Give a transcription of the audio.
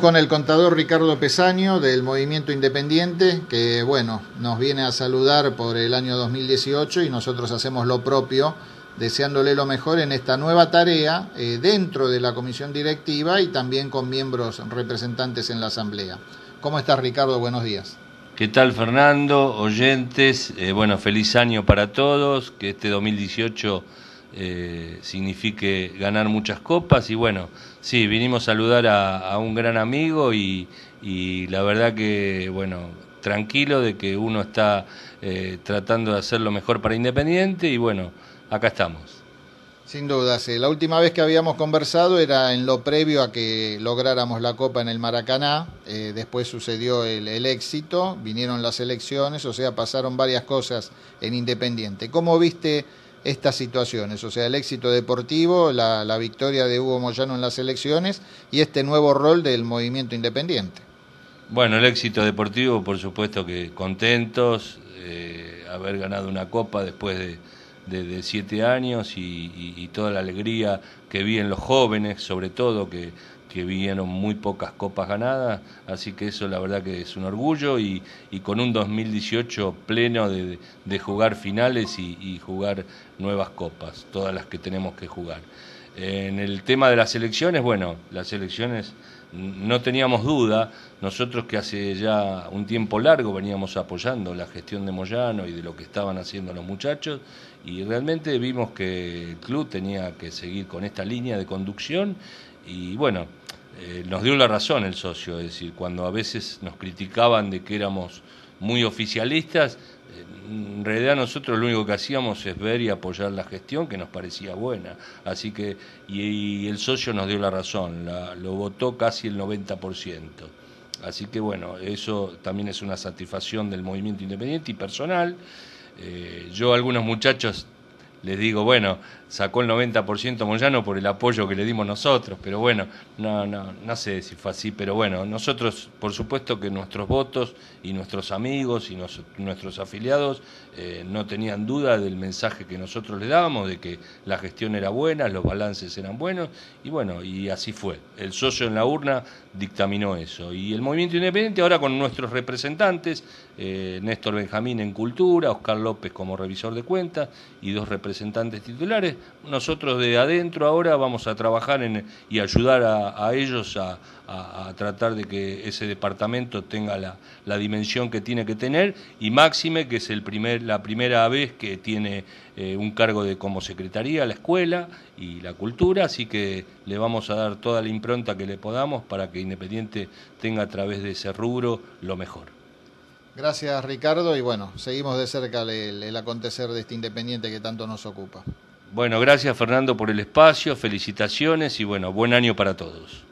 con el contador Ricardo Pesaño del Movimiento Independiente, que bueno, nos viene a saludar por el año 2018 y nosotros hacemos lo propio, deseándole lo mejor en esta nueva tarea eh, dentro de la comisión directiva y también con miembros representantes en la Asamblea. ¿Cómo estás Ricardo? Buenos días. ¿Qué tal Fernando? Oyentes, eh, bueno, feliz año para todos, que este 2018 eh, signifique ganar muchas copas. Y bueno, sí, vinimos a saludar a, un gran amigo y, la verdad que, bueno, tranquilo de que uno está eh, tratando de hacer lo mejor para Independiente y bueno, acá estamos. Sin dudas, la última vez que habíamos conversado era en lo previo a que lográramos la Copa en el Maracaná, eh, después sucedió el, el, éxito, vinieron las elecciones, o sea, pasaron varias cosas en Independiente. ¿Cómo viste estas situaciones, o sea, el éxito deportivo, la, la victoria de Hugo Moyano en las elecciones y este nuevo rol del movimiento independiente. Bueno, el éxito deportivo, por supuesto que contentos, eh, haber ganado una copa después de, de, siete años y, toda la alegría que vi en los jóvenes, sobre todo, que que vieron muy pocas copas ganadas, así que eso la verdad que es un orgullo y, con un 2018 pleno de, de jugar finales y, y jugar nuevas copas, todas las que tenemos que jugar. En el tema de las elecciones, bueno, las elecciones no teníamos duda, nosotros que hace ya un tiempo largo veníamos apoyando la gestión de Moyano y de lo que estaban haciendo los muchachos, y realmente vimos que el club tenía que seguir con esta línea de conducción y bueno, eh, nos dio la razón el socio, es decir, cuando a veces nos criticaban de que éramos muy oficialistas, en realidad nosotros lo único que hacíamos es ver y apoyar la gestión que nos parecía buena. Así que, y, el socio nos dio la razón, lo votó casi el 90%. Así que bueno, eso también es una satisfacción del movimiento independiente y personal. Eh, yo algunos muchachos les digo, bueno, sacó el 90% Moyano por el apoyo que le dimos nosotros, pero bueno, no, no, no sé si fue así, pero bueno, nosotros, por supuesto que nuestros votos y nuestros amigos y nuestros afiliados eh, no tenían duda del mensaje que nosotros le dábamos, de que la gestión era buena, los balances eran buenos, y bueno, y así fue. El socio en la urna dictaminó eso. Y el movimiento independiente ahora con nuestros representantes, eh, Néstor Benjamín en Cultura, Oscar López como revisor de cuentas y dos representantes representantes titulares. Nosotros de adentro ahora vamos a trabajar en, y ayudar a, ellos a, tratar de que ese departamento tenga la, dimensión que tiene que tener y máxime que es el primer, la primera vez que tiene eh, un cargo de como secretaría la escuela y la cultura, así que le vamos a dar toda la impronta que le podamos para que Independiente tenga a través de ese rubro lo mejor. Gracias Ricardo y bueno, seguimos de cerca el, acontecer de este Independiente que tanto nos ocupa. Bueno, gracias Fernando por el espacio, felicitaciones y bueno, buen año para todos.